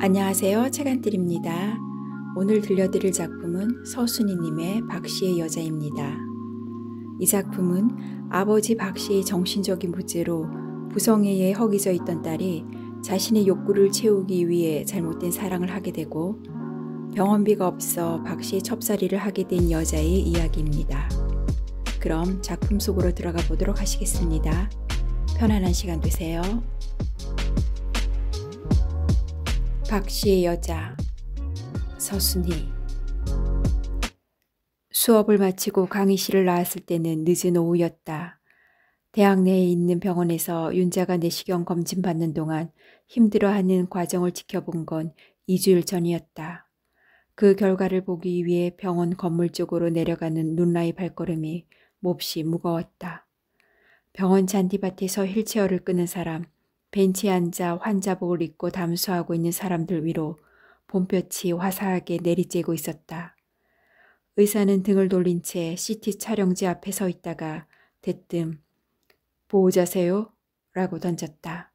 안녕하세요. 채간띠입니다. 오늘 들려드릴 작품은 서순이님의 박씨의 여자입니다. 이 작품은 아버지 박씨의 정신적인 부재로 부성에 애 허기져 있던 딸이 자신의 욕구를 채우기 위해 잘못된 사랑을 하게 되고 병원비가 없어 박씨의 첩살이를 하게 된 여자의 이야기입니다. 그럼 작품 속으로 들어가 보도록 하시겠습니다. 편안한 시간 되세요. 박씨의 여자 서순희 수업을 마치고 강의실을 나왔을 때는 늦은 오후였다. 대학 내에 있는 병원에서 윤자가 내시경 검진 받는 동안 힘들어하는 과정을 지켜본 건 2주일 전이었다. 그 결과를 보기 위해 병원 건물 쪽으로 내려가는 눈라이 발걸음이 몹시 무거웠다. 병원 잔디밭에서 휠체어를 끄는 사람, 벤치에 앉아 환자복을 입고 담수하고 있는 사람들 위로 봄볕이 화사하게 내리쬐고 있었다. 의사는 등을 돌린 채 CT 촬영지 앞에 서 있다가 대뜸 보호자세요? 라고 던졌다.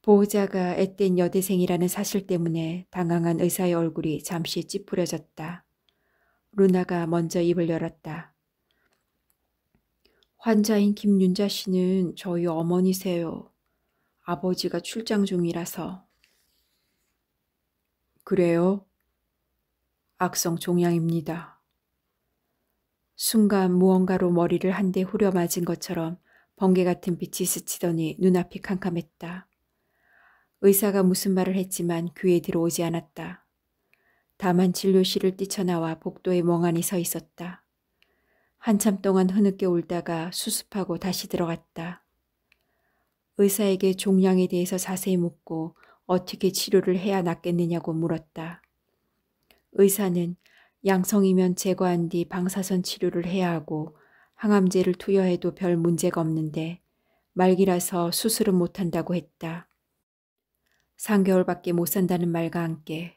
보호자가 앳된 여대생이라는 사실 때문에 당황한 의사의 얼굴이 잠시 찌푸려졌다. 루나가 먼저 입을 열었다. 환자인 김윤자 씨는 저희 어머니세요. 아버지가 출장 중이라서. 그래요? 악성 종양입니다. 순간 무언가로 머리를 한 대 후려맞은 것처럼 번개 같은 빛이 스치더니 눈앞이 캄캄했다. 의사가 무슨 말을 했지만 귀에 들어오지 않았다. 다만 진료실을 뛰쳐나와 복도에 멍하니 서 있었다. 한참 동안 흐느껴 울다가 수습하고 다시 들어갔다. 의사에게 종양에 대해서 자세히 묻고 어떻게 치료를 해야 낫겠느냐고 물었다. 의사는 양성이면 제거한 뒤 방사선 치료를 해야 하고 항암제를 투여해도 별 문제가 없는데 말기라서 수술은 못한다고 했다. 3개월밖에 못 산다는 말과 함께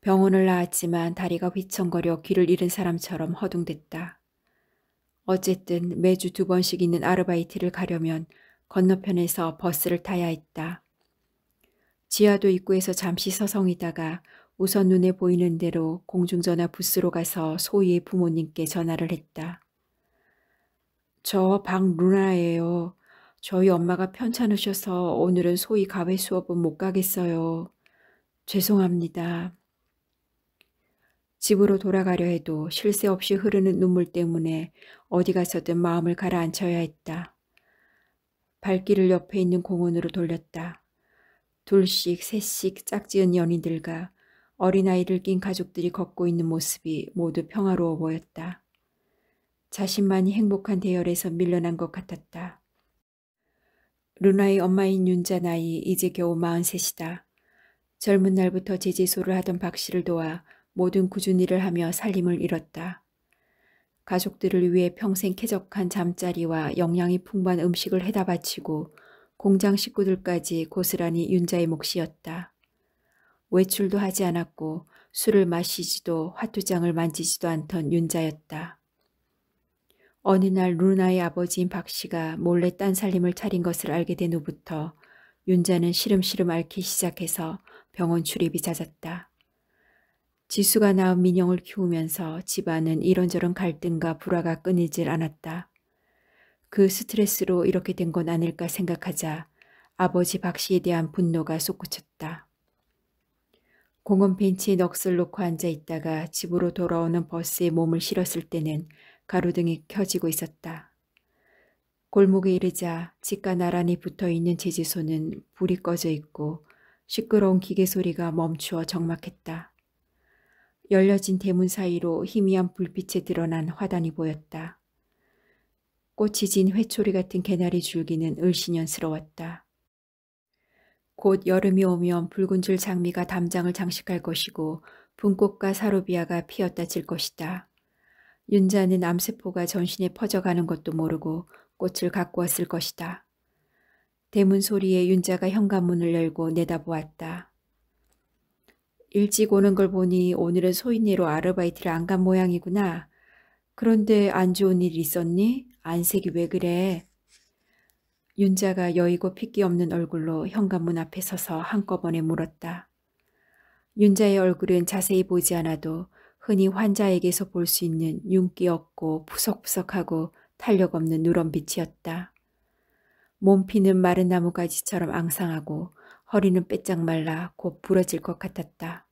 병원을 나왔지만 다리가 휘청거려 귀를 잃은 사람처럼 허둥댔다. 어쨌든 매주 두 번씩 있는 아르바이트를 가려면 건너편에서 버스를 타야 했다. 지하도 입구에서 잠시 서성이다가 우선 눈에 보이는 대로 공중전화 부스로 가서 소희의 부모님께 전화를 했다. 저 방 루나예요. 저희 엄마가 편찮으셔서 오늘은 소희 가외 수업은 못 가겠어요. 죄송합니다. 집으로 돌아가려 해도 쉴 새 없이 흐르는 눈물 때문에 어디 가서든 마음을 가라앉혀야 했다. 발길을 옆에 있는 공원으로 돌렸다. 둘씩 셋씩 짝지은 연인들과 어린아이를 낀 가족들이 걷고 있는 모습이 모두 평화로워 보였다. 자신만이 행복한 대열에서 밀려난 것 같았다. 루나의 엄마인 윤자 나이 이제 겨우 마흔셋이다 젊은 날부터 제재소를 하던 박 씨를 도와 모든 구준일을 하며 살림을 잃었다. 가족들을 위해 평생 쾌적한 잠자리와 영양이 풍부한 음식을 해다 바치고 공장 식구들까지 고스란히 윤자의 몫이었다. 외출도 하지 않았고 술을 마시지도 화투장을 만지지도 않던 윤자였다. 어느 날 루나의 아버지인 박 씨가 몰래 딴 살림을 차린 것을 알게 된 후부터 윤자는 시름시름 앓기 시작해서 병원 출입이 잦았다. 지수가 낳은 민영을 키우면서 집안은 이런저런 갈등과 불화가 끊이질 않았다. 그 스트레스로 이렇게 된 건 아닐까 생각하자 아버지 박 씨에 대한 분노가 솟구쳤다. 공원 벤치에 넋을 놓고 앉아 있다가 집으로 돌아오는 버스에 몸을 실었을 때는 가로등이 켜지고 있었다. 골목에 이르자 집과 나란히 붙어있는 제지소는 불이 꺼져 있고 시끄러운 기계 소리가 멈추어 적막했다. 열려진 대문 사이로 희미한 불빛에 드러난 화단이 보였다. 꽃이 진 회초리 같은 개나리 줄기는 을신연스러웠다. 곧 여름이 오면 붉은 줄 장미가 담장을 장식할 것이고 분꽃과 사로비아가 피었다 질 것이다. 윤자는 암세포가 전신에 퍼져가는 것도 모르고 꽃을 갖고 왔을 것이다. 대문 소리에 윤자가 현관문을 열고 내다보았다. 일찍 오는 걸 보니 오늘은 소인이로 아르바이트를 안 간 모양이구나. 그런데 안 좋은 일 있었니? 안색이 왜 그래? 윤자가 여의고 핏기 없는 얼굴로 현관문 앞에 서서 한꺼번에 물었다. 윤자의 얼굴은 자세히 보지 않아도 흔히 환자에게서 볼 수 있는 윤기 없고 푸석푸석하고 탄력 없는 누런 빛이었다. 몸피는 마른 나뭇가지처럼 앙상하고 허리는 빼짝 말라 곧 부러질 것 같았다.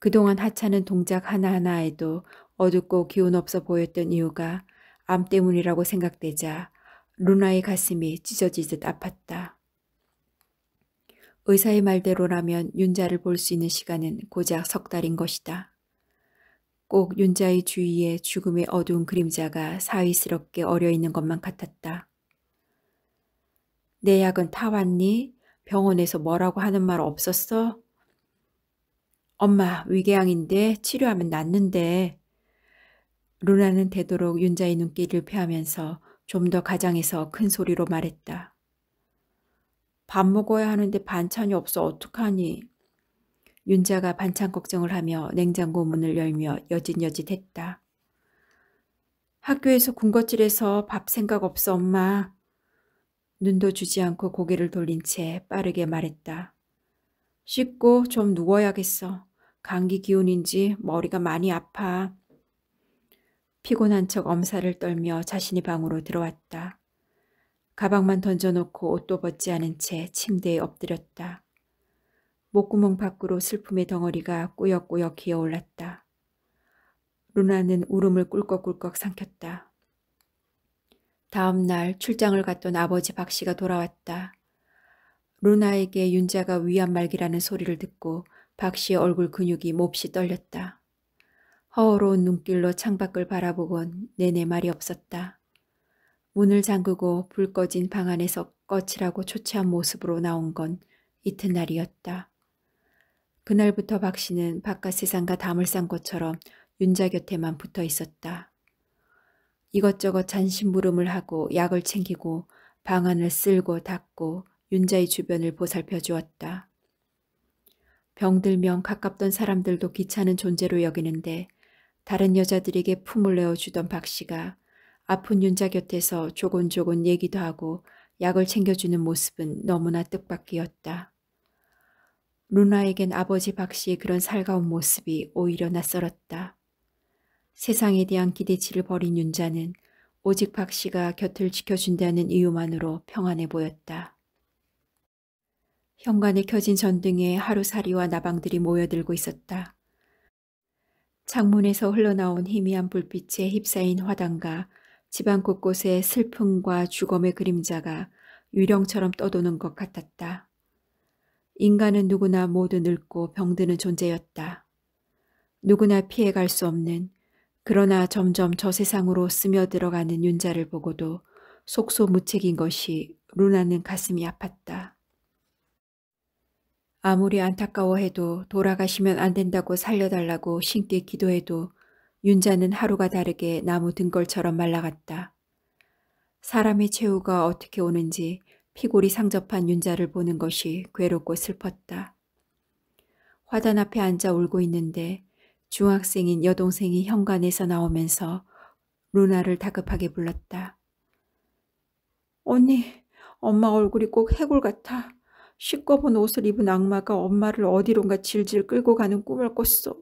그동안 하찮은 동작 하나하나에도 어둡고 기운 없어 보였던 이유가 암 때문이라고 생각되자 루나의 가슴이 찢어지듯 아팠다. 의사의 말대로라면 윤자를 볼 수 있는 시간은 고작 석 달인 것이다. 꼭 윤자의 주위에 죽음의 어두운 그림자가 사위스럽게 어려 있는 것만 같았다. 내 약은 타 왔니? 병원에서 뭐라고 하는 말 없었어? 엄마, 위궤양인데 치료하면 낫는데. 루나는 되도록 윤자의 눈길을 피하면서 좀 더 가장해서 큰 소리로 말했다. 밥 먹어야 하는데 반찬이 없어 어떡하니? 윤자가 반찬 걱정을 하며 냉장고 문을 열며 여짓여짓했다. 학교에서 군것질해서 밥 생각 없어 엄마. 눈도 주지 않고 고개를 돌린 채 빠르게 말했다. 씻고 좀 누워야겠어. 감기 기운인지 머리가 많이 아파. 피곤한 척 엄살을 떨며 자신의 방으로 들어왔다. 가방만 던져놓고 옷도 벗지 않은 채 침대에 엎드렸다. 목구멍 밖으로 슬픔의 덩어리가 꾸역꾸역 기어올랐다. 루나는 울음을 꿀꺽꿀꺽 삼켰다. 다음 날 출장을 갔던 아버지 박 씨가 돌아왔다. 루나에게 윤자가 위암 말기라는 소리를 듣고 박 씨의 얼굴 근육이 몹시 떨렸다. 허어로운 눈길로 창밖을 바라보곤 내내 말이 없었다. 문을 잠그고 불 꺼진 방 안에서 꺼칠라고 초췌한 모습으로 나온 건 이튿날이었다. 그날부터 박 씨는 바깥 세상과 담을 싼 것처럼 윤자 곁에만 붙어 있었다. 이것저것 잔심부름을 하고 약을 챙기고 방안을 쓸고 닦고 윤자의 주변을 보살펴 주었다. 병들면 가깝던 사람들도 귀찮은 존재로 여기는데 다른 여자들에게 품을 내어주던 박씨가 아픈 윤자 곁에서 조곤조곤 얘기도 하고 약을 챙겨주는 모습은 너무나 뜻밖이었다. 루나에겐 아버지 박씨의 그런 살가운 모습이 오히려 낯설었다. 세상에 대한 기대치를 버린 윤자는 오직 박 씨가 곁을 지켜준다는 이유만으로 평안해 보였다. 현관에 켜진 전등에 하루살이와 나방들이 모여들고 있었다. 창문에서 흘러나온 희미한 불빛에 휩싸인 화단과 집안 곳곳에 슬픔과 죽음의 그림자가 유령처럼 떠도는 것 같았다. 인간은 누구나 모두 늙고 병드는 존재였다. 누구나 피해갈 수 없는 그러나 점점 저 세상으로 스며들어가는 윤자를 보고도 속소무책인 것이 루나는 가슴이 아팠다. 아무리 안타까워해도 돌아가시면 안 된다고 살려달라고 신께 기도해도 윤자는 하루가 다르게 나무 등걸처럼 말라갔다. 사람의 최후가 어떻게 오는지 피골이 상접한 윤자를 보는 것이 괴롭고 슬펐다. 화단 앞에 앉아 울고 있는데 중학생인 여동생이 현관에서 나오면서 루나를 다급하게 불렀다. 언니, 엄마 얼굴이 꼭 해골 같아. 시꺼본 옷을 입은 악마가 엄마를 어디론가 질질 끌고 가는 꿈을 꿨어.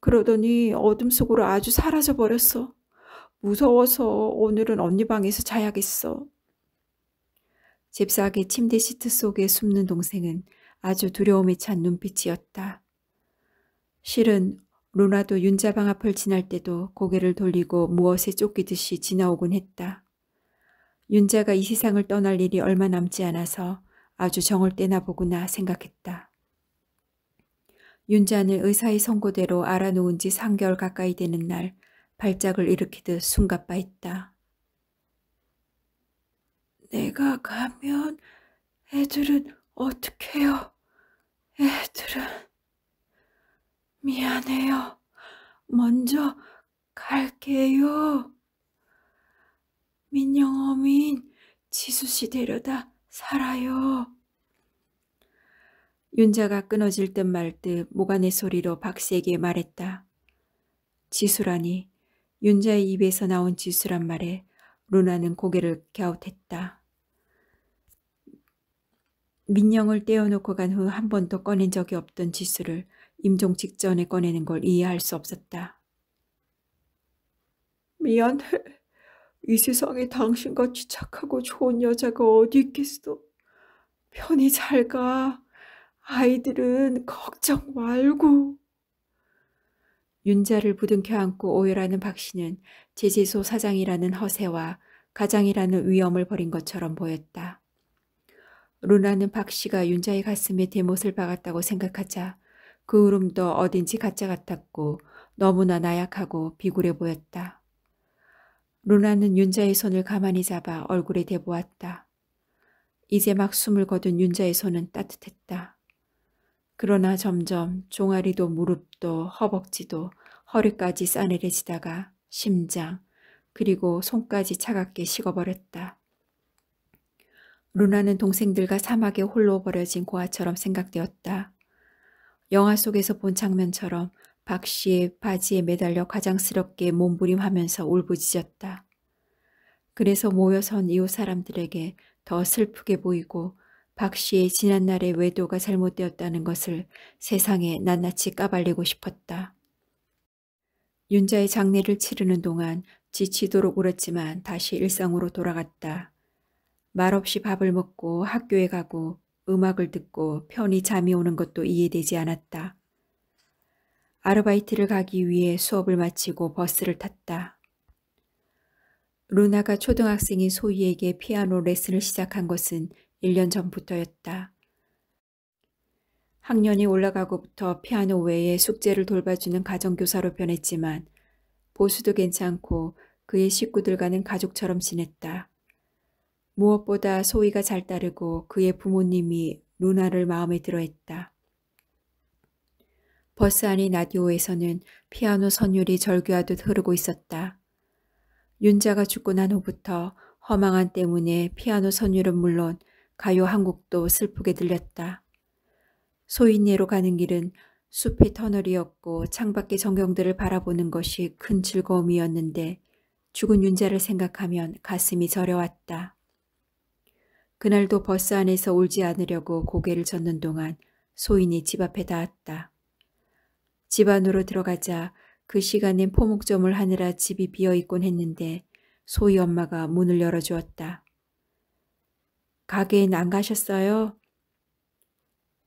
그러더니 어둠 속으로 아주 사라져 버렸어. 무서워서 오늘은 언니 방에서 자야겠어. 잽싸게 침대 시트 속에 숨는 동생은 아주 두려움에 찬 눈빛이었다. 실은 로나도 윤자방 앞을 지날 때도 고개를 돌리고 무엇에 쫓기듯이 지나오곤 했다. 윤자가 이 세상을 떠날 일이 얼마 남지 않아서 아주 정을 때나 보구나 생각했다. 윤자는 의사의 선고대로 알아놓은 지 3개월 가까이 되는 날 발작을 일으키듯 숨가빠했다. 내가 가면 애들은 어떻게 해요? 애들은... 미안해요. 먼저 갈게요. 민영 어민 지수씨 데려다 살아요. 윤자가 끊어질 듯 말듯 듯 모간의 소리로 박씨에게 말했다. 지수라니 윤자의 입에서 나온 지수란 말에 루나는 고개를 갸웃했다. 민영을 떼어놓고 간 후 한 번도 꺼낸 적이 없던 지수를 임종 직전에 꺼내는 걸 이해할 수 없었다. 미안해. 이 세상에 당신같이 착하고 좋은 여자가 어디 있겠어. 편히 잘 가. 아이들은 걱정 말고. 윤자를 부둥켜 안고 오열하는 박 씨는 제재소 사장이라는 허세와 가장이라는 위험을 버린 것처럼 보였다. 루나는 박 씨가 윤자의 가슴에 대못을 박았다고 생각하자 그 울음도 어딘지 가짜 같았고 너무나 나약하고 비굴해 보였다. 루나는 윤자의 손을 가만히 잡아 얼굴에 대보았다. 이제 막 숨을 거둔 윤자의 손은 따뜻했다. 그러나 점점 종아리도 무릎도 허벅지도 허리까지 싸늘해지다가 심장 그리고 손까지 차갑게 식어버렸다. 루나는 동생들과 사막에 홀로 버려진 고아처럼 생각되었다. 영화 속에서 본 장면처럼 박 씨의 바지에 매달려 가장스럽게 몸부림하면서 울부짖었다. 그래서 모여선 이웃 사람들에게 더 슬프게 보이고 박 씨의 지난날의 외도가 잘못되었다는 것을 세상에 낱낱이 까발리고 싶었다. 윤자의 장례를 치르는 동안 지치도록 울었지만 다시 일상으로 돌아갔다. 말없이 밥을 먹고 학교에 가고 음악을 듣고 편히 잠이 오는 것도 이해되지 않았다. 아르바이트를 가기 위해 수업을 마치고 버스를 탔다. 루나가 초등학생인 소희에게 피아노 레슨을 시작한 것은 1년 전부터였다. 학년이 올라가고부터 피아노 외에 숙제를 돌봐주는 가정교사로 변했지만 보수도 괜찮고 그의 식구들과는 가족처럼 지냈다. 무엇보다 소희가 잘 따르고 그의 부모님이 루나를 마음에 들어했다. 버스 안의 라디오에서는 피아노 선율이 절규하듯 흐르고 있었다. 윤자가 죽고 난 후부터 허망한 때문에 피아노 선율은 물론 가요 한 곡도 슬프게 들렸다. 소인예로 가는 길은 숲의 터널이었고 창밖의 전경들을 바라보는 것이 큰 즐거움이었는데 죽은 윤자를 생각하면 가슴이 저려왔다. 그날도 버스 안에서 울지 않으려고 고개를 젓는 동안 소인이 집 앞에 닿았다. 집 안으로 들어가자 그 시간엔 포목점을 하느라 집이 비어있곤 했는데 소희 엄마가 문을 열어주었다. 가게엔 안 가셨어요?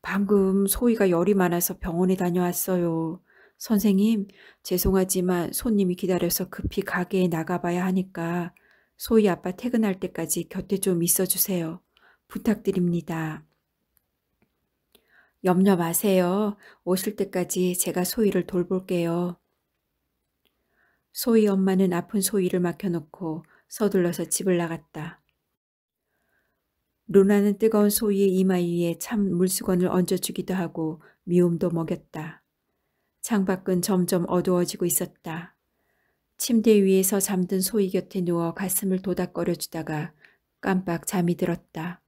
방금 소희가 열이 많아서 병원에 다녀왔어요. 선생님, 죄송하지만 손님이 기다려서 급히 가게에 나가봐야 하니까 소희 아빠 퇴근할 때까지 곁에 좀 있어주세요. 부탁드립니다. 염려 마세요. 오실 때까지 제가 소희를 돌볼게요. 소희 엄마는 아픈 소희를 맡겨놓고 서둘러서 집을 나갔다. 루나는 뜨거운 소희의 이마 위에 참 물수건을 얹어주기도 하고 미움도 먹였다. 창밖은 점점 어두워지고 있었다. 침대 위에서 잠든 소희 곁에 누워 가슴을 도닥거려 주다가 깜빡 잠이 들었다.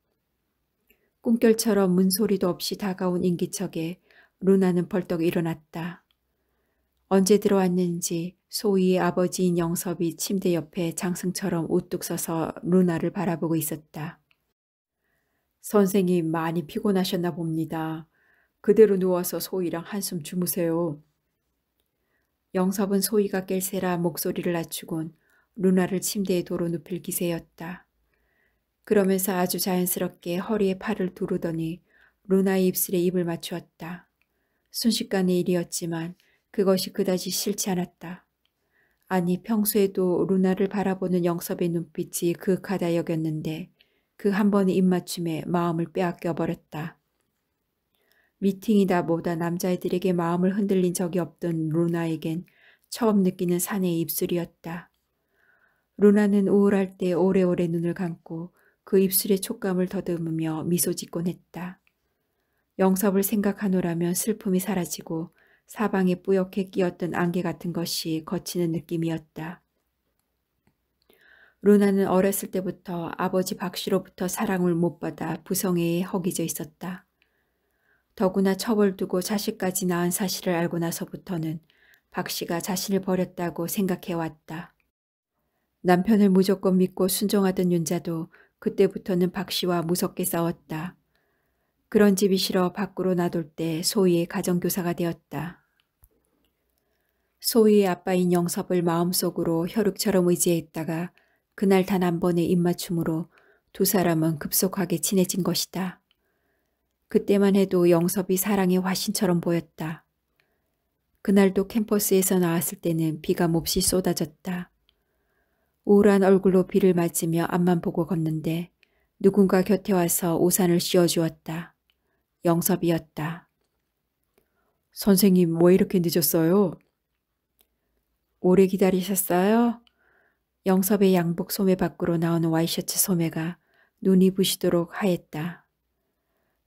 꿈결처럼 문소리도 없이 다가온 인기척에 루나는 벌떡 일어났다. 언제 들어왔는지 소희의 아버지인 영섭이 침대 옆에 장승처럼 우뚝 서서 루나를 바라보고 있었다. 선생님 많이 피곤하셨나 봅니다. 그대로 누워서 소희랑 한숨 주무세요. 영섭은 소희가 깰세라 목소리를 낮추곤 루나를 침대에 도로 눕힐 기세였다. 그러면서 아주 자연스럽게 허리에 팔을 두르더니 루나의 입술에 입을 맞추었다. 순식간의 일이었지만 그것이 그다지 싫지 않았다. 아니 평소에도 루나를 바라보는 영섭의 눈빛이 그윽하다 여겼는데 그 한 번의 입맞춤에 마음을 빼앗겨 버렸다. 미팅이다 뭐다 남자애들에게 마음을 흔들린 적이 없던 루나에겐 처음 느끼는 사내의 입술이었다. 루나는 우울할 때 오래오래 눈을 감고 그 입술의 촉감을 더듬으며 미소 짓곤 했다. 영섭을 생각하노라면 슬픔이 사라지고 사방에 뿌옇게 끼었던 안개 같은 것이 거치는 느낌이었다. 루나는 어렸을 때부터 아버지 박씨로부터 사랑을 못 받아 부성애에 허기져 있었다. 더구나 처벌 두고 자식까지 낳은 사실을 알고 나서부터는 박씨가 자신을 버렸다고 생각해왔다. 남편을 무조건 믿고 순종하던 윤자도 그때부터는 박 씨와 무섭게 싸웠다. 그런 집이 싫어 밖으로 나돌 때 소희의 가정교사가 되었다. 소희의 아빠인 영섭을 마음속으로 혈육처럼 의지했다가 그날 단 한 번의 입맞춤으로 두 사람은 급속하게 친해진 것이다. 그때만 해도 영섭이 사랑의 화신처럼 보였다. 그날도 캠퍼스에서 나왔을 때는 비가 몹시 쏟아졌다. 우울한 얼굴로 비를 맞으며 앞만 보고 걷는데 누군가 곁에 와서 우산을 씌워주었다. 영섭이었다. 선생님 왜 뭐 이렇게 늦었어요? 오래 기다리셨어요? 영섭의 양복 소매 밖으로 나오는 와이셔츠 소매가 눈이 부시도록 하였다.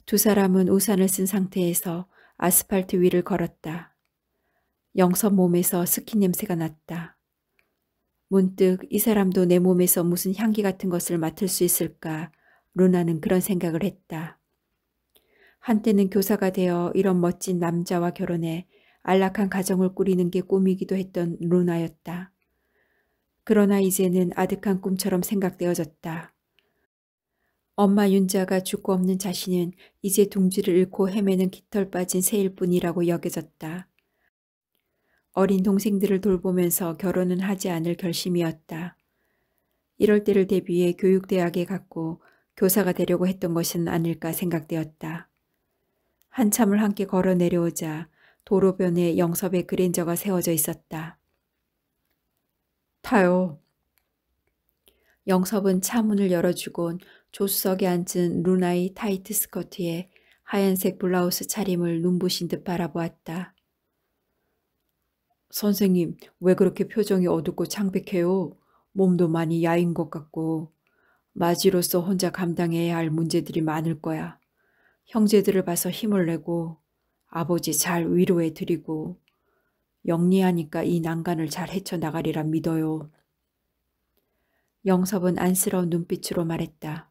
두 사람은 우산을 쓴 상태에서 아스팔트 위를 걸었다. 영섭 몸에서 스킨 냄새가 났다. 문득 이 사람도 내 몸에서 무슨 향기 같은 것을 맡을 수 있을까 루나는 그런 생각을 했다. 한때는 교사가 되어 이런 멋진 남자와 결혼해 안락한 가정을 꾸리는 게 꿈이기도 했던 루나였다. 그러나 이제는 아득한 꿈처럼 생각되어졌다. 엄마 윤자가 죽고 없는 자신은 이제 둥지를 잃고 헤매는 깃털 빠진 새일 뿐이라고 여겨졌다. 어린 동생들을 돌보면서 결혼은 하지 않을 결심이었다. 이럴 때를 대비해 교육대학에 갔고 교사가 되려고 했던 것은 아닐까 생각되었다. 한참을 함께 걸어 내려오자 도로변에 영섭의 그랜저가 세워져 있었다. 타요. 영섭은 차 문을 열어주곤 조수석에 앉은 루나의 타이트 스커트에 하얀색 블라우스 차림을 눈부신 듯 바라보았다. 선생님, 왜 그렇게 표정이 어둡고 창백해요? 몸도 많이 야인 것 같고. 마지로서 혼자 감당해야 할 문제들이 많을 거야. 형제들을 봐서 힘을 내고 아버지 잘 위로해 드리고 영리하니까 이 난간을 잘 헤쳐나가리라 믿어요. 영섭은 안쓰러운 눈빛으로 말했다.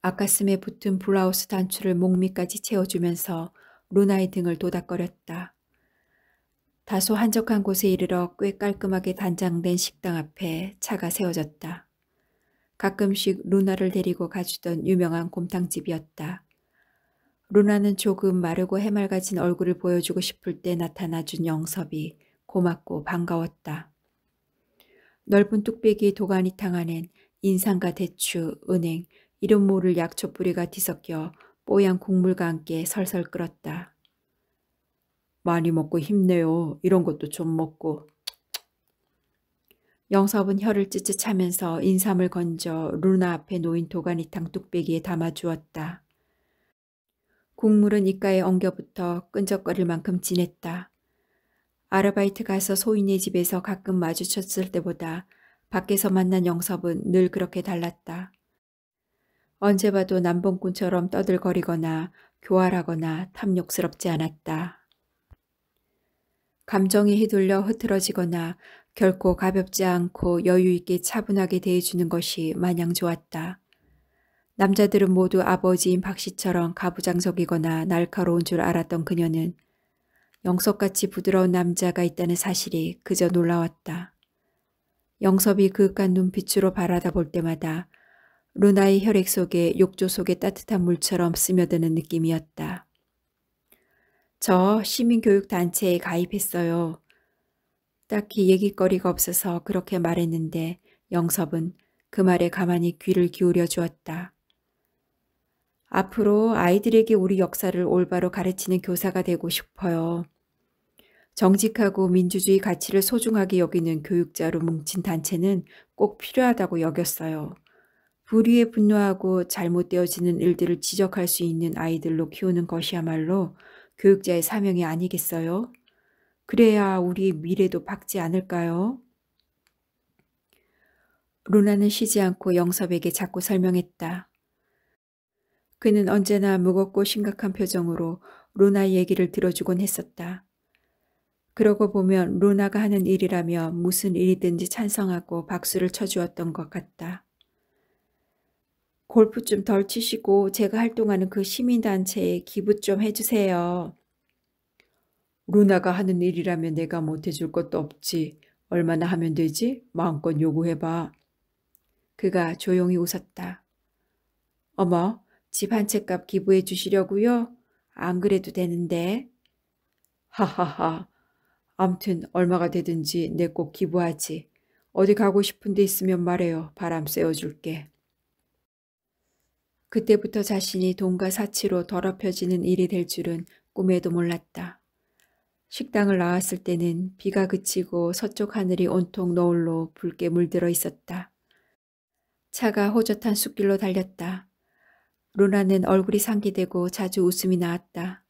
아까슴에 붙은 블라우스 단추를 목밑까지 채워주면서 루나의 등을 도닥거렸다. 다소 한적한 곳에 이르러 꽤 깔끔하게 단장된 식당 앞에 차가 세워졌다. 가끔씩 루나를 데리고 가주던 유명한 곰탕집이었다. 루나는 조금 마르고 해맑아진 얼굴을 보여주고 싶을 때 나타나준 영섭이 고맙고 반가웠다. 넓은 뚝배기 도가니탕 안엔 인삼과 대추, 은행, 이름 모를 약초 뿌리가 뒤섞여 뽀얀 국물과 함께 설설 끓었다. 많이 먹고 힘내요. 이런 것도 좀 먹고. 영섭은 혀를 찌찌차면서 인삼을 건져 루나 앞에 놓인 도가니탕 뚝배기에 담아주었다. 국물은 입가에 엉겨붙어 끈적거릴 만큼 진했다. 아르바이트 가서 소인의 집에서 가끔 마주쳤을 때보다 밖에서 만난 영섭은 늘 그렇게 달랐다. 언제 봐도 남봉꾼처럼 떠들거리거나 교활하거나 탐욕스럽지 않았다. 감정이 휘둘려 흐트러지거나 결코 가볍지 않고 여유있게 차분하게 대해주는 것이 마냥 좋았다. 남자들은 모두 아버지인 박 씨처럼 가부장적이거나 날카로운 줄 알았던 그녀는 영섭같이 부드러운 남자가 있다는 사실이 그저 놀라웠다. 영섭이 그윽한 눈빛으로 바라다 볼 때마다 루나의 혈액 속에 욕조 속에 따뜻한 물처럼 스며드는 느낌이었다. 저 시민교육단체에 가입했어요. 딱히 얘기거리가 없어서 그렇게 말했는데 영섭은 그 말에 가만히 귀를 기울여 주었다. 앞으로 아이들에게 우리 역사를 올바로 가르치는 교사가 되고 싶어요. 정직하고 민주주의 가치를 소중하게 여기는 교육자로 뭉친 단체는 꼭 필요하다고 여겼어요. 불의에 분노하고 잘못되어지는 일들을 지적할 수 있는 아이들로 키우는 것이야말로 교육자의 사명이 아니겠어요? 그래야 우리 미래도 밝지 않을까요? 로나는 쉬지 않고 영섭에게 자꾸 설명했다. 그는 언제나 무겁고 심각한 표정으로 로나의 얘기를 들어주곤 했었다. 그러고 보면 로나가 하는 일이라며 무슨 일이든지 찬성하고 박수를 쳐주었던 것 같다. 골프 좀 덜 치시고 제가 활동하는 그 시민단체에 기부 좀 해주세요. 루나가 하는 일이라면 내가 못해줄 것도 없지. 얼마나 하면 되지? 마음껏 요구해봐. 그가 조용히 웃었다. 어머, 집 한 채 값 기부해 주시려고요? 안 그래도 되는데. 하하하. 암튼 얼마가 되든지 내 꼭 기부하지. 어디 가고 싶은 데 있으면 말해요. 바람 쐬어줄게. 그때부터 자신이 돈과 사치로 더럽혀지는 일이 될 줄은 꿈에도 몰랐다. 식당을 나왔을 때는 비가 그치고 서쪽 하늘이 온통 너울로 붉게 물들어 있었다. 차가 호젓한 숲길로 달렸다. 루나는 얼굴이 상기되고 자주 웃음이 나왔다.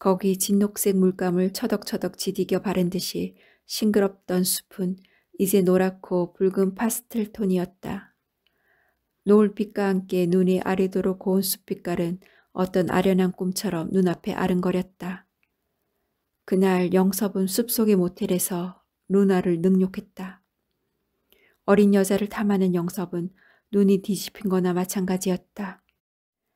거기 진녹색 물감을 처덕처덕 지디겨 바른 듯이 싱그럽던 숲은 이제 노랗고 붉은 파스텔 톤이었다. 노을빛과 함께 눈이 아리도록 고운 숲빛깔은 어떤 아련한 꿈처럼 눈앞에 아른거렸다. 그날 영섭은 숲속의 모텔에서 루나를 능욕했다. 어린 여자를 탐하는 영섭은 눈이 뒤집힌 거나 마찬가지였다.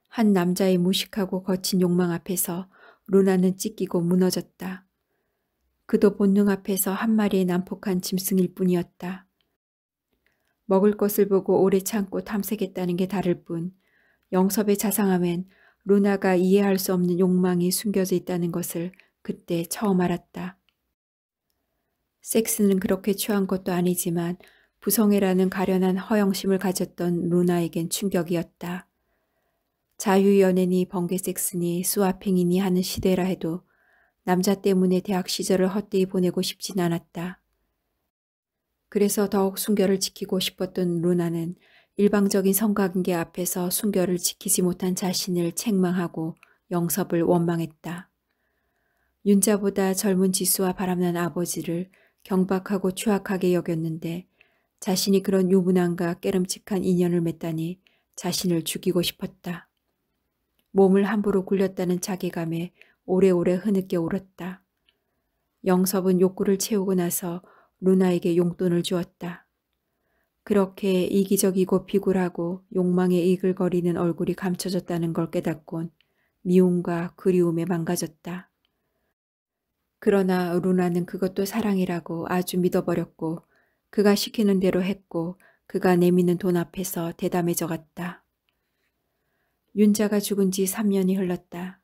한 남자의 무식하고 거친 욕망 앞에서 루나는 찢기고 무너졌다. 그도 본능 앞에서 한 마리의 난폭한 짐승일 뿐이었다. 먹을 것을 보고 오래 참고 탐색했다는 게 다를 뿐 영섭의 자상함엔 루나가 이해할 수 없는 욕망이 숨겨져 있다는 것을 그때 처음 알았다. 섹스는 그렇게 취한 것도 아니지만 부성애라는 가련한 허영심을 가졌던 루나에겐 충격이었다. 자유연애니 번개섹스니 스와핑이니 하는 시대라 해도 남자 때문에 대학 시절을 헛되이 보내고 싶진 않았다. 그래서 더욱 순결을 지키고 싶었던 루나는 일방적인 성관계 앞에서 순결을 지키지 못한 자신을 책망하고 영섭을 원망했다. 윤자보다 젊은 지수와 바람난 아버지를 경박하고 추악하게 여겼는데 자신이 그런 유부남과 깨름칙한 인연을 맺다니 자신을 죽이고 싶었다. 몸을 함부로 굴렸다는 자괴감에 오래오래 흐느껴 울었다. 영섭은 욕구를 채우고 나서 루나에게 용돈을 주었다. 그렇게 이기적이고 비굴하고 욕망에 이글거리는 얼굴이 감춰졌다는 걸 깨닫곤 미움과 그리움에 망가졌다. 그러나 루나는 그것도 사랑이라고 아주 믿어버렸고 그가 시키는 대로 했고 그가 내미는 돈 앞에서 대담해져 갔다. 윤자가 죽은 지 3년이 흘렀다.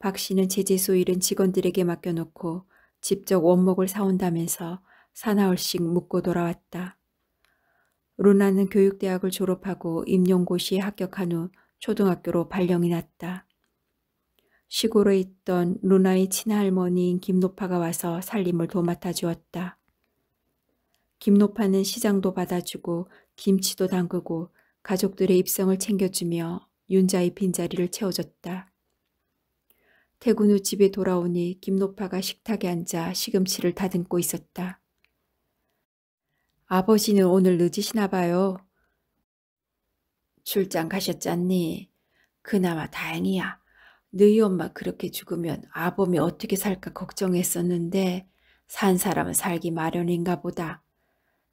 박 씨는 제재소 일은 직원들에게 맡겨놓고 직접 원목을 사온다면서 사나흘씩 묵고 돌아왔다. 루나는 교육대학을 졸업하고 임용고시에 합격한 후 초등학교로 발령이 났다. 시골에 있던 루나의 친할머니인 김노파가 와서 살림을 도맡아 주었다. 김노파는 시장도 받아주고 김치도 담그고 가족들의 입성을 챙겨주며 윤자의 빈자리를 채워줬다. 태군 후 집에 돌아오니 김노파가 식탁에 앉아 시금치를 다듬고 있었다. 아버지는 오늘 늦으시나 봐요. 출장 가셨잖니. 그나마 다행이야. 너희 엄마 그렇게 죽으면 아범이 어떻게 살까 걱정했었는데 산 사람은 살기 마련인가 보다.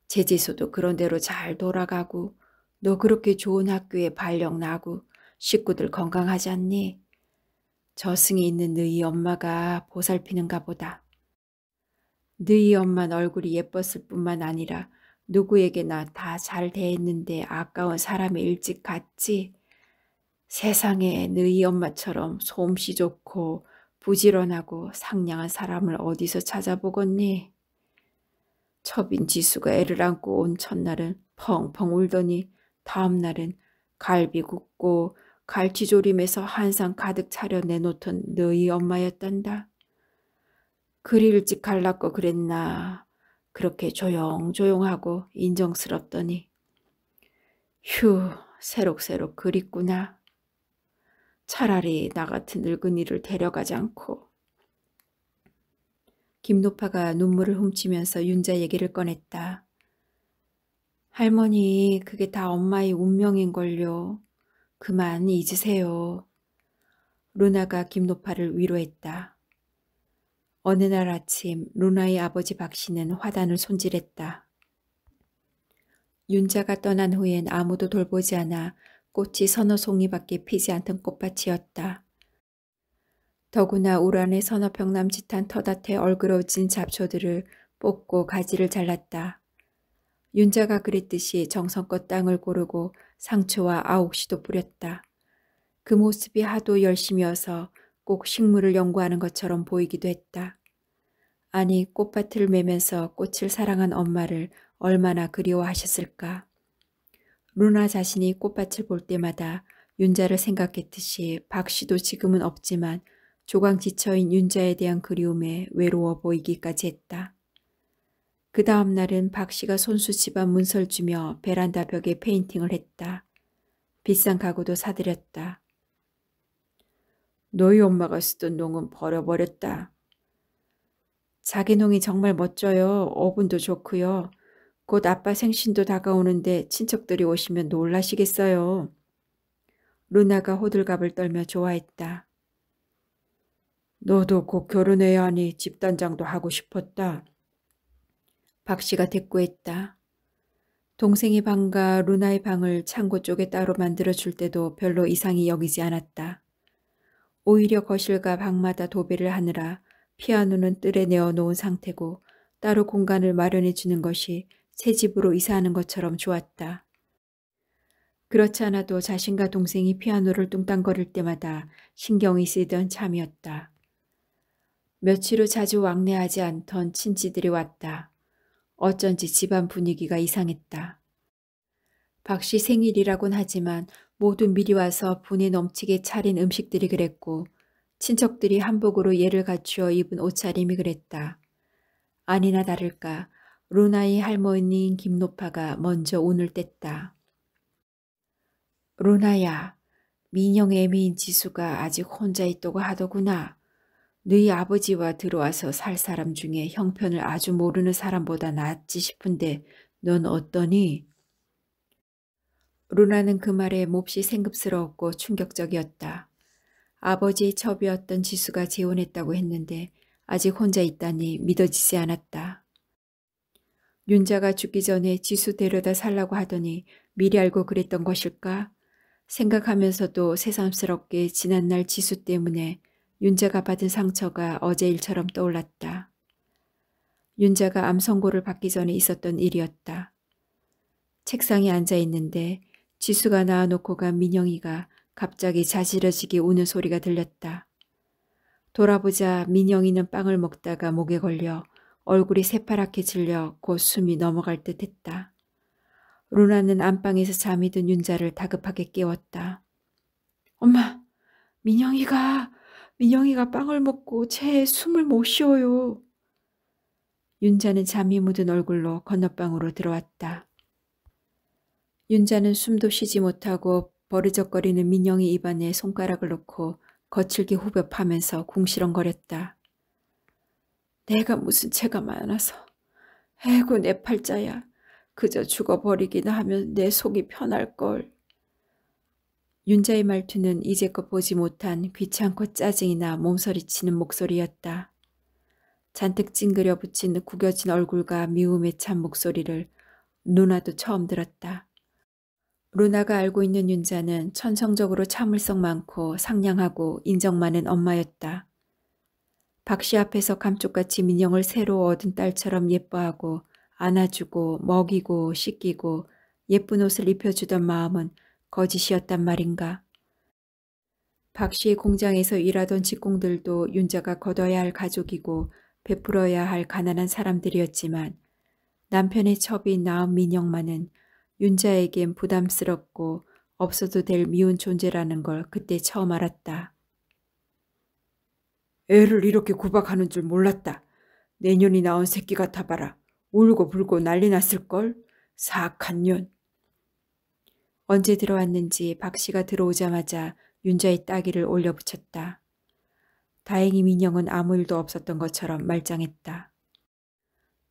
제재소도 그런대로 잘 돌아가고 너 그렇게 좋은 학교에 발령 나고 식구들 건강하지 않니? 저승이 있는 너희 엄마가 보살피는가 보다. 너희 엄만 얼굴이 예뻤을 뿐만 아니라 누구에게나 다 잘 대했는데 아까운 사람이 일찍 갔지. 세상에 너희 엄마처럼 솜씨 좋고 부지런하고 상냥한 사람을 어디서 찾아보겠니? 첩인 지수가 애를 안고 온 첫날은 펑펑 울더니 다음날은 갈비 굽고 갈치조림에서 한 상 가득 차려 내놓던 너희 엄마였단다. 그리 일찍 갈랐고 그랬나 그렇게 조용조용하고 인정스럽더니 휴 새록새록 그립구나. 차라리 나 같은 늙은이를 데려가지 않고 김노파가 눈물을 훔치면서 윤자 얘기를 꺼냈다. 할머니 그게 다 엄마의 운명인걸요. 그만 잊으세요. 루나가 김노파를 위로했다. 어느 날 아침 루나의 아버지 박 씨는 화단을 손질했다. 윤자가 떠난 후엔 아무도 돌보지 않아 꽃이 서너 송이밖에 피지 않던 꽃밭이었다. 더구나 우란의 서너 평남짓한 터닷에 얼그러진 잡초들을 뽑고 가지를 잘랐다. 윤자가 그랬듯이 정성껏 땅을 고르고 상추와 아옥시도 뿌렸다. 그 모습이 하도 열심이어서 꼭 식물을 연구하는 것처럼 보이기도 했다. 아니 꽃밭을 매면서 꽃을 사랑한 엄마를 얼마나 그리워하셨을까. 루나 자신이 꽃밭을 볼 때마다 윤자를 생각했듯이 박 씨도 지금은 없지만 조강 지쳐인 윤자에 대한 그리움에 외로워 보이기까지 했다. 그 다음 날은 박 씨가 손수 집안 문설 주며 베란다 벽에 페인팅을 했다. 비싼 가구도 사들였다. 너희 엄마가 쓰던 농은 버려버렸다. 자기 농이 정말 멋져요. 어분도 좋고요. 곧 아빠 생신도 다가오는데 친척들이 오시면 놀라시겠어요. 루나가 호들갑을 떨며 좋아했다. 너도 곧 결혼해야 하니 집단장도 하고 싶었다. 박 씨가 대꾸했다. 동생이 방과 루나의 방을 창고 쪽에 따로 만들어줄 때도 별로 이상이 여기지 않았다. 오히려 거실과 방마다 도배를 하느라 피아노는 뜰에 내어놓은 상태고 따로 공간을 마련해 주는 것이 새 집으로 이사하는 것처럼 좋았다. 그렇지 않아도 자신과 동생이 피아노를 뚱땅거릴 때마다 신경이 쓰이던 참이었다. 며칠 후 자주 왕래하지 않던 친지들이 왔다. 어쩐지 집안 분위기가 이상했다. 박 씨 생일이라곤 하지만 모두 미리 와서 분이 넘치게 차린 음식들이 그랬고 친척들이 한복으로 예를 갖추어 입은 옷차림이 그랬다. 아니나 다를까 루나의 할머니인 김노파가 먼저 운을 뗐다. 루나야, 민영 애미인 지수가 아직 혼자 있다고 하더구나. 너희 아버지와 들어와서 살 사람 중에 형편을 아주 모르는 사람보다 낫지 싶은데 넌 어떠니? 루나는 그 말에 몹시 생급스러웠고 충격적이었다. 아버지의 첩이었던 지수가 재혼했다고 했는데 아직 혼자 있다니 믿어지지 않았다. 윤자가 죽기 전에 지수 데려다 살라고 하더니 미리 알고 그랬던 것일까? 생각하면서도 새삼스럽게 지난날 지수 때문에 윤자가 받은 상처가 어제 일처럼 떠올랐다. 윤자가 암 선고를 받기 전에 있었던 일이었다. 책상에 앉아 있는데 지수가 나아놓고 간 민영이가 갑자기 자지러지게 우는 소리가 들렸다. 돌아보자 민영이는 빵을 먹다가 목에 걸려 얼굴이 새파랗게 질려 곧 숨이 넘어갈 듯 했다. 루나는 안방에서 잠이 든 윤자를 다급하게 깨웠다. 엄마, 민영이가, 민영이가 빵을 먹고 채 숨을 못 쉬어요. 윤자는 잠이 묻은 얼굴로 건너방으로 들어왔다. 윤자는 숨도 쉬지 못하고 버르적거리는 민영이 입안에 손가락을 놓고 거칠게 후벼 파면서 궁시렁거렸다. 내가 무슨 죄가 많아서. 에고 내 팔자야. 그저 죽어버리기나 하면 내 속이 편할걸. 윤자의 말투는 이제껏 보지 못한 귀찮고 짜증이나 몸서리치는 목소리였다. 잔뜩 찡그려 붙인 구겨진 얼굴과 미움에 찬 목소리를 누나도 처음 들었다. 루나가 알고 있는 윤자는 천성적으로 참을성 많고 상냥하고 인정 많은 엄마였다. 박씨 앞에서 감쪽같이 민영을 새로 얻은 딸처럼 예뻐하고 안아주고 먹이고 씻기고 예쁜 옷을 입혀주던 마음은 거짓이었단 말인가. 박씨 의 공장에서 일하던 직공들도 윤자가 걷어야할 가족이고 베풀어야 할 가난한 사람들이었지만 남편의 첩인 나은 민영만은 윤자에겐 부담스럽고 없어도 될 미운 존재라는 걸 그때 처음 알았다. 애를 이렇게 구박하는 줄 몰랐다. 내년이 나온 새끼 같아봐라. 울고 불고 난리 났을걸? 사악한 년. 언제 들어왔는지 박 씨가 들어오자마자 윤자의 따귀를 올려붙였다. 다행히 민영은 아무 일도 없었던 것처럼 말짱했다.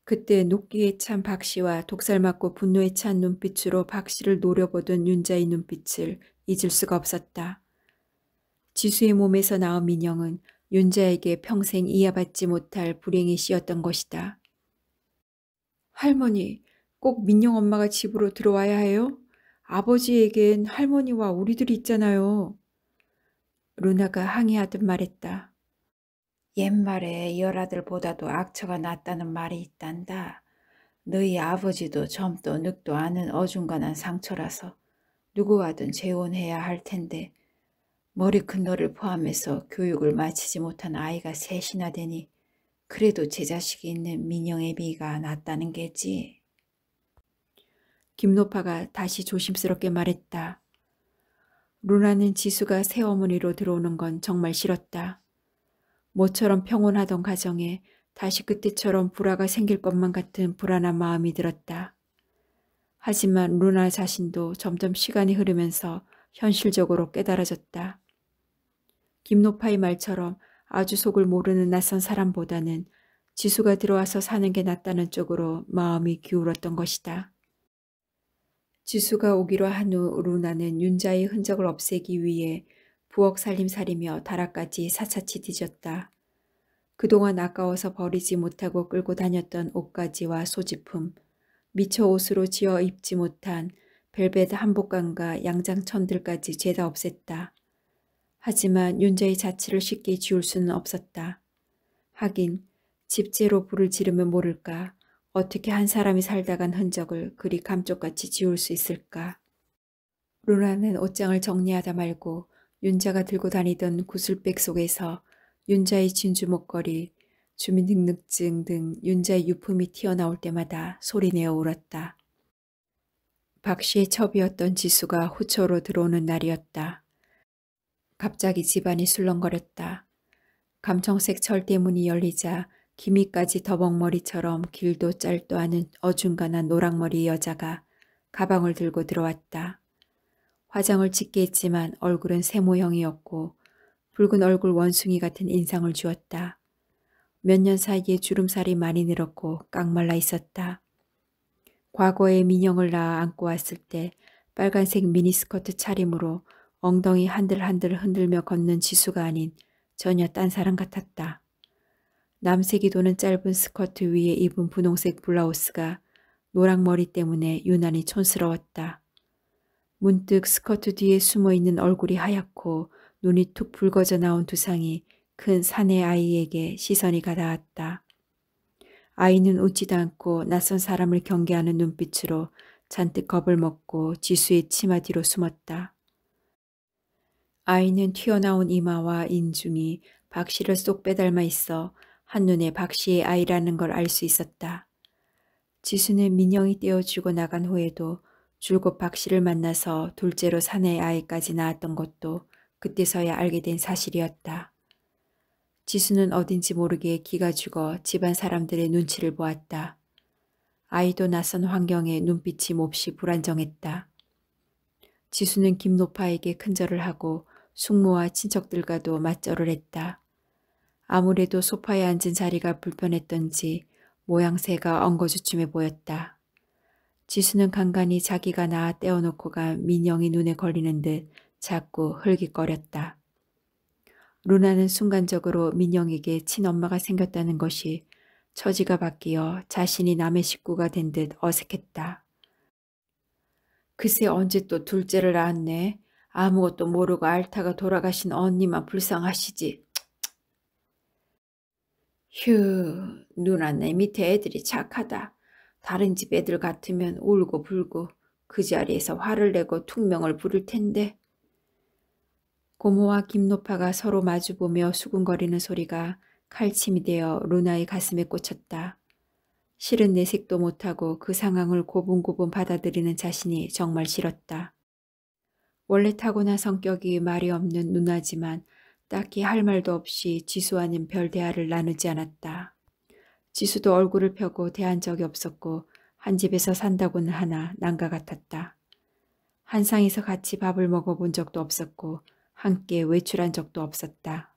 그때 녹기에 찬 박씨와 독살맞고 분노에 찬 눈빛으로 박씨를 노려보던 윤자의 눈빛을 잊을 수가 없었다. 지수의 몸에서 나온 민영은 윤자에게 평생 이해받지 못할 불행의씌였던 것이다. 할머니, 꼭 민영 엄마가 집으로 들어와야 해요? 아버지에겐 할머니와 우리들이 있잖아요. 루나가 항의하듯 말했다. 옛말에 여라들보다도 악처가 낫다는 말이 있단다. 너희 아버지도 점도늑도 않은 어중간한 상처라서 누구와든 재혼해야 할 텐데 머리 큰 너를 포함해서 교육을 마치지 못한 아이가 셋이나 되니 그래도 제 자식이 있는 민영의 비가 낫다는 게지. 김노파가 다시 조심스럽게 말했다. 루나는 지수가 새어머니로 들어오는 건 정말 싫었다. 모처럼 평온하던 가정에 다시 그때처럼 불화가 생길 것만 같은 불안한 마음이 들었다. 하지만 루나 자신도 점점 시간이 흐르면서 현실적으로 깨달아졌다. 김노파의 말처럼 아주 속을 모르는 낯선 사람보다는 지수가 들어와서 사는 게 낫다는 쪽으로 마음이 기울었던 것이다. 지수가 오기로 한 후 루나는 윤자의 흔적을 없애기 위해 부엌 살림살이며 다락까지 사차치 뒤졌다. 그동안 아까워서 버리지 못하고 끌고 다녔던 옷가지와 소지품, 미처 옷으로 지어 입지 못한 벨벳 한복감과 양장천들까지 죄다 없앴다. 하지만 윤자의 자취를 쉽게 지울 수는 없었다. 하긴 집재로 불을 지르면 모를까 어떻게 한 사람이 살다 간 흔적을 그리 감쪽같이 지울 수 있을까. 루나는 옷장을 정리하다 말고 윤자가 들고 다니던 구슬백 속에서 윤자의 진주 목걸이, 주민등록증 등 윤자의 유품이 튀어나올 때마다 소리내어 울었다. 박 씨의 첩이었던 지수가 호초로 들어오는 날이었다. 갑자기 집안이 술렁거렸다. 감청색 철대문이 열리자 기미까지 더벅머리처럼 길도 짧도 않은 어중간한 노랑머리 여자가 가방을 들고 들어왔다. 화장을 짓게 했지만 얼굴은 세 모형이었고 붉은 얼굴 원숭이 같은 인상을 주었다. 몇 년 사이에 주름살이 많이 늘었고 깡말라 있었다. 과거에 민영을 낳아 안고 왔을 때 빨간색 미니스커트 차림으로 엉덩이 한들한들 흔들며 걷는 지수가 아닌 전혀 딴 사람 같았다. 남색이 도는 짧은 스커트 위에 입은 분홍색 블라우스가 노랑머리 때문에 유난히 촌스러웠다. 문득 스커트 뒤에 숨어 있는 얼굴이 하얗고 눈이 툭 붉어져 나온 두상이 큰 사내 아이에게 시선이 가닿았다. 아이는 웃지도 않고 낯선 사람을 경계하는 눈빛으로 잔뜩 겁을 먹고 지수의 치마 뒤로 숨었다. 아이는 튀어나온 이마와 인중이 박 씨를 쏙 빼닮아 있어 한눈에 박 씨의 아이라는 걸 알 수 있었다. 지수는 민영이 떼어주고 나간 후에도 줄곧 박 씨를 만나서 둘째로 사내 의 아이까지 낳았던 것도 그때서야 알게 된 사실이었다. 지수는 어딘지 모르게 기가 죽어 집안 사람들의 눈치를 보았다. 아이도 낯선 환경에 눈빛이 몹시 불안정했다. 지수는 김노파에게 큰절을 하고 숙모와 친척들과도 맞절을 했다. 아무래도 소파에 앉은 자리가 불편했던지 모양새가 엉거주춤해 보였다. 지수는 간간히 자기가 나아 떼어놓고 가 민영이 눈에 걸리는 듯 자꾸 흘깃거렸다. 루나는 순간적으로 민영에게 친엄마가 생겼다는 것이 처지가 바뀌어 자신이 남의 식구가 된 듯 어색했다. 글쎄 언제 또 둘째를 낳았네. 아무것도 모르고 알타가 돌아가신 언니만 불쌍하시지. 휴, 누나 내 밑에 애들이 착하다. 다른 집 애들 같으면 울고 불고 그 자리에서 화를 내고 퉁명을 부를 텐데 고모와 김노파가 서로 마주보며 수군거리는 소리가 칼침이 되어 루나의 가슴에 꽂혔다. 실은 내색도 못하고 그 상황을 고분고분 받아들이는 자신이 정말 싫었다. 원래 타고난 성격이 말이 없는 누나지만 딱히 할 말도 없이 지수와는 별 대화를 나누지 않았다. 지수도 얼굴을 펴고 대한 적이 없었고 한 집에서 산다고는 하나 난가 같았다. 한상에서 같이 밥을 먹어본 적도 없었고 함께 외출한 적도 없었다.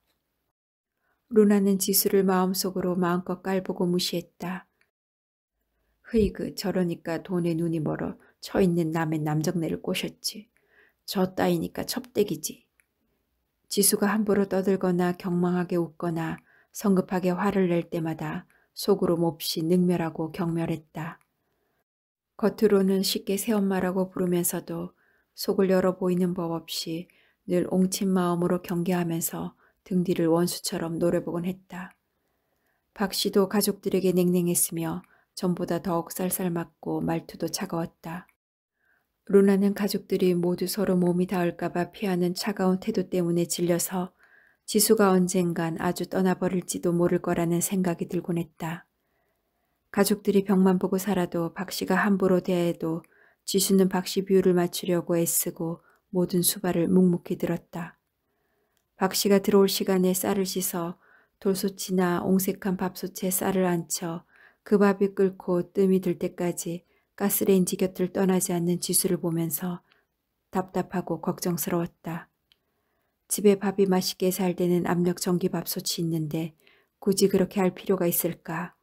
루나는 지수를 마음속으로 마음껏 깔보고 무시했다. 흐이그 저러니까 돈에 눈이 멀어 처있는 남의 남정네를 꼬셨지. 저 따이니까 첩대기지. 지수가 함부로 떠들거나 경망하게 웃거나 성급하게 화를 낼 때마다 속으로 몹시 능멸하고 경멸했다. 겉으로는 쉽게 새엄마라고 부르면서도 속을 열어 보이는 법 없이 늘 옹친 마음으로 경계하면서 등 뒤를 원수처럼 노려보곤 했다. 박 씨도 가족들에게 냉랭했으며 전보다 더욱 쌀쌀맞고 말투도 차가웠다. 루나는 가족들이 모두 서로 몸이 닿을까봐 피하는 차가운 태도 때문에 질려서 지수가 언젠간 아주 떠나버릴지도 모를 거라는 생각이 들곤 했다. 가족들이 병만 보고 살아도 박씨가 함부로 대해도 지수는 박씨 비율을 맞추려고 애쓰고 모든 수발을 묵묵히 들었다. 박씨가 들어올 시간에 쌀을 씻어 돌솥이나 옹색한 밥솥에 쌀을 안혀그 밥이 끓고 뜸이 들 때까지 가스레인지 곁을 떠나지 않는 지수를 보면서 답답하고 걱정스러웠다. 집에 밥이 맛있게 잘 되는 압력 전기밥솥이 있는데 굳이 그렇게 할 필요가 있을까.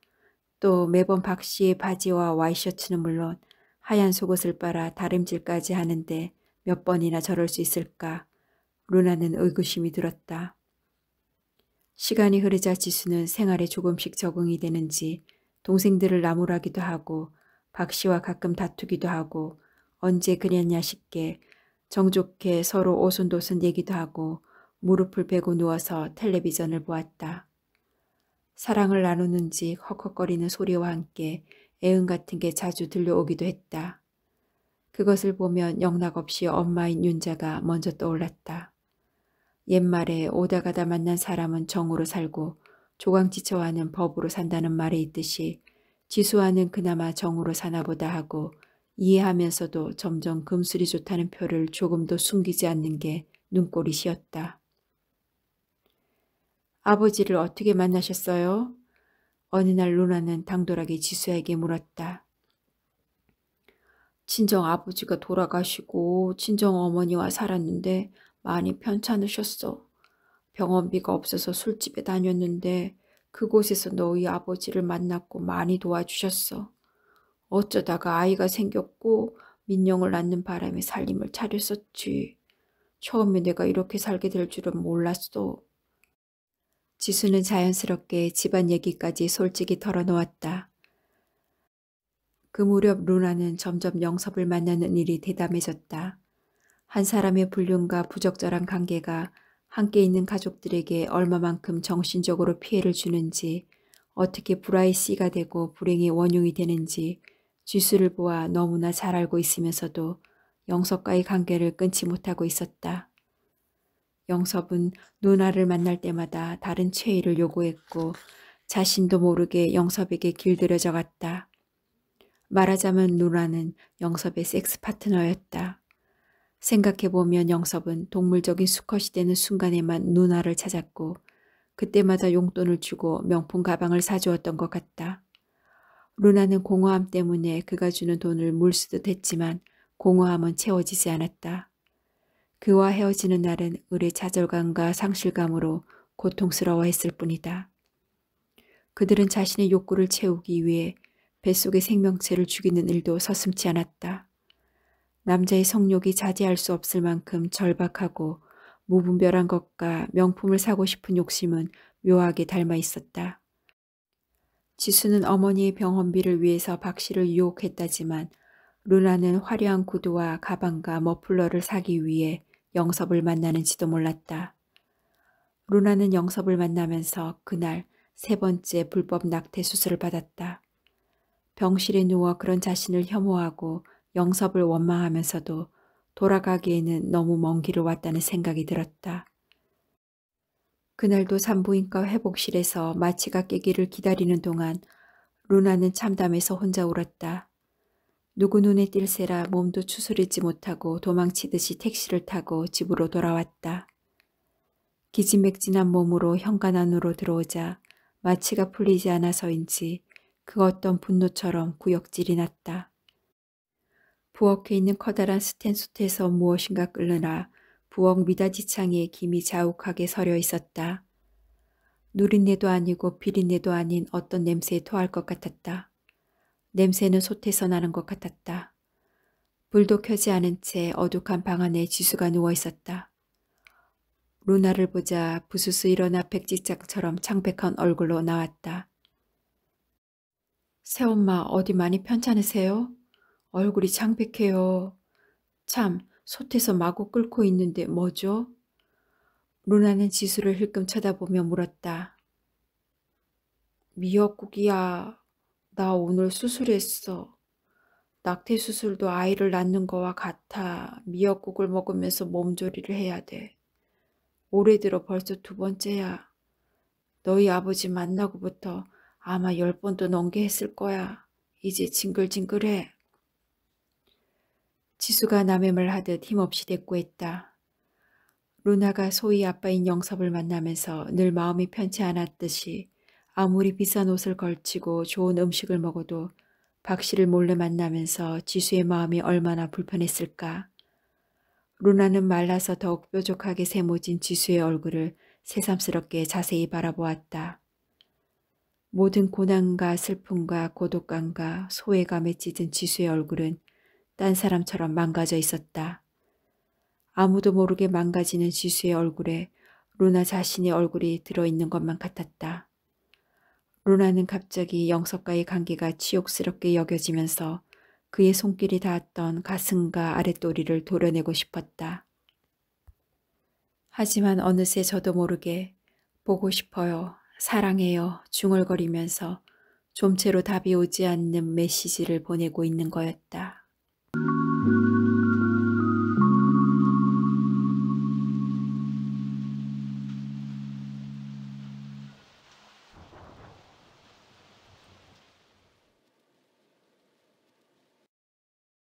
또 매번 박 씨의 바지와 와이셔츠는 물론 하얀 속옷을 빨아 다림질까지 하는데 몇 번이나 저럴 수 있을까. 루나는 의구심이 들었다. 시간이 흐르자 지수는 생활에 조금씩 적응이 되는지 동생들을 나무라기도 하고 박 씨와 가끔 다투기도 하고 언제 그랬냐 싶게 정족해 서로 오순도순 얘기도 하고 무릎을 베고 누워서 텔레비전을 보았다. 사랑을 나누는지 헉헉거리는 소리와 함께 애응 같은 게 자주 들려오기도 했다. 그것을 보면 영락없이 엄마인 윤자가 먼저 떠올랐다. 옛말에 오다가다 만난 사람은 정으로 살고 조강지처와는 법으로 산다는 말이 있듯이 지수와는 그나마 정으로 사나 보다 하고 이해하면서도 점점 금슬이 좋다는 표를 조금도 숨기지 않는 게 눈꼬리시였다. 아버지를 어떻게 만나셨어요? 어느 날 루나는 당돌하게 지수에게 물었다. 친정 아버지가 돌아가시고 친정 어머니와 살았는데 많이 편찮으셨어. 병원비가 없어서 술집에 다녔는데 그곳에서 너희 아버지를 만났고 많이 도와주셨어. 어쩌다가 아이가 생겼고 민영을 낳는 바람에 살림을 차렸었지. 처음에 내가 이렇게 살게 될 줄은 몰랐어. 지수는 자연스럽게 집안 얘기까지 솔직히 털어놓았다. 그 무렵 루나는 점점 영섭을 만나는 일이 대담해졌다. 한 사람의 불륜과 부적절한 관계가 함께 있는 가족들에게 얼마만큼 정신적으로 피해를 주는지 어떻게 브라이 씨가 되고 불행의 원흉이 되는지 지수를 보아 너무나 잘 알고 있으면서도 영섭과의 관계를 끊지 못하고 있었다. 영섭은 누나를 만날 때마다 다른 최애를 요구했고 자신도 모르게 영섭에게 길들여져 갔다. 말하자면 누나는 영섭의 섹스 파트너였다. 생각해보면 영섭은 동물적인 수컷이 되는 순간에만 누나를 찾았고 그때마다 용돈을 주고 명품 가방을 사주었던 것 같다. 루나는 공허함 때문에 그가 주는 돈을 물수듯 했지만 공허함은 채워지지 않았다. 그와 헤어지는 날은 을의 좌절감과 상실감으로 고통스러워했을 뿐이다. 그들은 자신의 욕구를 채우기 위해 뱃속의 생명체를 죽이는 일도 서슴지 않았다. 남자의 성욕이 자제할 수 없을 만큼 절박하고 무분별한 것과 명품을 사고 싶은 욕심은 묘하게 닮아 있었다. 지수는 어머니의 병원비를 위해서 박 씨를 유혹했다지만 루나는 화려한 구두와 가방과 머플러를 사기 위해 영섭을 만나는지도 몰랐다. 루나는 영섭을 만나면서 그날 세 번째 불법 낙태 수술을 받았다. 병실에 누워 그런 자신을 혐오하고 영섭을 원망하면서도 돌아가기에는 너무 먼 길을 왔다는 생각이 들었다. 그날도 산부인과 회복실에서 마취가 깨기를 기다리는 동안 루나는 참담해서 혼자 울었다. 누구 눈에 띌세라 몸도 추스리지 못하고 도망치듯이 택시를 타고 집으로 돌아왔다. 기진맥진한 몸으로 현관 안으로 들어오자 마취가 풀리지 않아서인지 그 어떤 분노처럼 구역질이 났다. 부엌에 있는 커다란 스탠수트에서 무엇인가 끓느라 부엌 미닫이 창에 김이 자욱하게 서려 있었다. 누린내도 아니고 비린내도 아닌 어떤 냄새에 토할 것 같았다. 냄새는 솥에서 나는 것 같았다. 불도 켜지 않은 채 어둑한 방 안에 지수가 누워 있었다. 루나를 보자 부스스 일어나 백지장처럼 창백한 얼굴로 나왔다. 새엄마 어디 많이 편찮으세요? 얼굴이 창백해요. 참 솥에서 마구 끓고 있는데 뭐죠? 루나는 지수를 흘끔 쳐다보며 물었다. 미역국이야. 나 오늘 수술했어. 낙태 수술도 아이를 낳는 거와 같아. 미역국을 먹으면서 몸조리를 해야 돼. 올해 들어 벌써 두 번째야. 너희 아버지 만나고부터 아마 열 번도 넘게 했을 거야. 이제 징글징글해. 지수가 남의을 하듯 힘없이 대꾸했다. 루나가 소위 아빠인 영섭을 만나면서 늘 마음이 편치 않았듯이 아무리 비싼 옷을 걸치고 좋은 음식을 먹어도 박 씨를 몰래 만나면서 지수의 마음이 얼마나 불편했을까. 루나는 말라서 더욱 뾰족하게 세모진 지수의 얼굴을 새삼스럽게 자세히 바라보았다. 모든 고난과 슬픔과 고독감과 소외감에 찢은 지수의 얼굴은 딴 사람처럼 망가져 있었다. 아무도 모르게 망가지는 지수의 얼굴에 루나 자신의 얼굴이 들어있는 것만 같았다. 루나는 갑자기 영석과의 관계가 치욕스럽게 여겨지면서 그의 손길이 닿았던 가슴과 아랫도리를 도려내고 싶었다. 하지만 어느새 저도 모르게 보고 싶어요, 사랑해요 중얼거리면서 좀채로 답이 오지 않는 메시지를 보내고 있는 거였다.